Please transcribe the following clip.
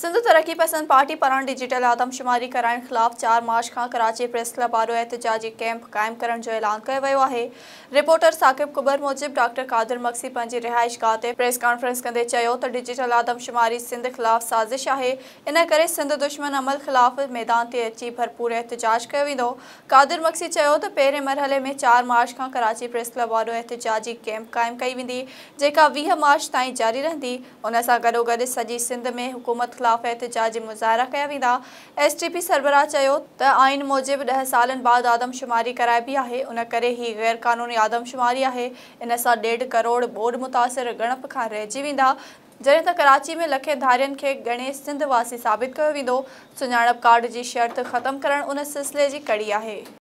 सिंधु तरक्की पसंद पार्टी पारा डिजिटल आदमशुमारी कराने ख़िलाफ़ चार मार्च का कराची प्रेस क्लब वारो एहतजाजी कैंप कायम करण ऐलान कयो वियो आहे रिपोर्टर साकिब कुबर मूजिबि डॉक्टर कादिर मक्सी पंहिंजी रिहाइशगाह ते प्रेस कॉन्फ्रेंस कंदे तो डिजिटल आदमशुमारी सिंध ख़िलाफ़ साज़िश है इन करे सिंध दुश्मन अमल ख़िलाफ़ मैदान ते अची भरपूर एहतजाज किया वो कादिर मक्सी तो त पहिरें मरहले में चार मार्च का कराची प्रेस क्लब वारो एहतजाजी कैंप क़ाइमु कई वी जी वीह मार्च तारी रही रहंदी उन सां गॾोगॾु सिंध में हुकूमत ख़िलाफ़ु एहतजाज मुज़ाहिरा कया वेंदा एस टी पी सरबराह आइन मूजिबि ॾह सालनि बाद आदमशुमारी कराइबी है उन करे ही गैर क़ानूनी आदमशुमारी आहे इन सां ॾेढ करोड़ बोर्ड मुतासिर गणप खां रहिजी वेंदा त कराची में लखें धारियुनि खे ॻणे सिंध वासी साबित किया वेंदो सुञाणप कार्ड की शर्त खत्म करणु उन सिलसिले की कड़ी है